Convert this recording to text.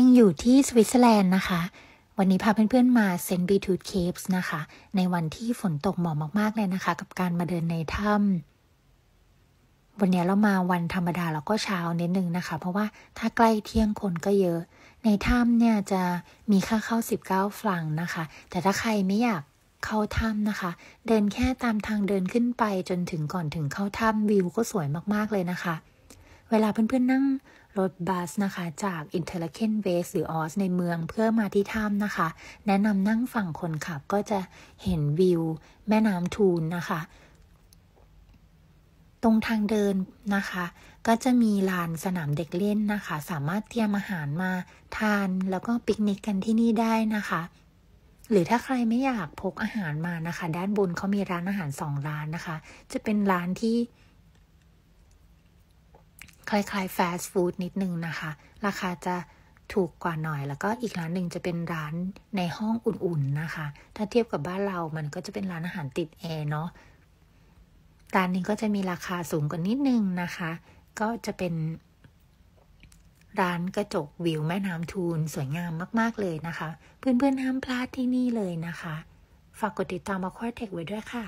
ยังอยู่ที่สวิตเซอร์แลนด์นะคะ วันนี้พาเพื่อนๆมาเซนต์บีทูดเคปส์นะคะ ในวันที่ฝนตกหมอกมากๆเลยนะคะ กับการมาเดินในถ้ำ วันนี้เรามาวันธรรมดาแล้วก็เช้านิดนึงนะคะ เพราะว่าถ้าใกล้เที่ยงคนก็เยอะ ในถ้ำเนี่ยจะมีค่าเข้า 19ฝรั่งนะคะ แต่ถ้าใครไม่อยากเข้าถ้ำนะคะ เดินแค่ตามทางเดินขึ้นไปจนถึงก่อนถึงเข้าถ้ำวิวก็สวยมากๆเลยนะคะเวลาเพื่อนๆนั่งรถบัสนะคะ จากอินเทอร์เคนเวสหรือออสในเมืองเพื่อมาที่ถ้ำนะคะ แนะนำนั่งฝั่งคนขับก็จะเห็นวิวแม่น้ำทูนนะคะตรงทางเดินนะคะ ก็จะมีลานสนามเด็กเล่นนะคะ สามารถเตรียมอาหารมาทานแล้วก็ปิกนิกกันที่นี่ได้นะคะ หรือถ้าใครไม่อยากพกอาหารมานะคะ ด้านบนเขามีร้านอาหารสองร้านนะคะ จะเป็นร้านที่คล้ายๆแฟสต์ฟู้ดนิดนึงนะคะ ราคาจะถูกกว่าหน่อย แล้วก็อีกร้านหนึ่งจะเป็นร้านในห้องอุ่นๆนะคะ ถ้าเทียบกับบ้านเรา มันก็จะเป็นร้านอาหารติดแอร์เนาะ ร้านนี้ก็จะมีราคาสูงกว่านิดนึงนะคะ ก็จะเป็น ร้านกระจกวิวแม่น้ำทูลสวยงามมากๆเลยนะคะ เพื่อนๆห้ามพลาดที่นี่เลยนะคะ ฝากกดติดตามมาคอยเทคไว้ด้วยค่ะ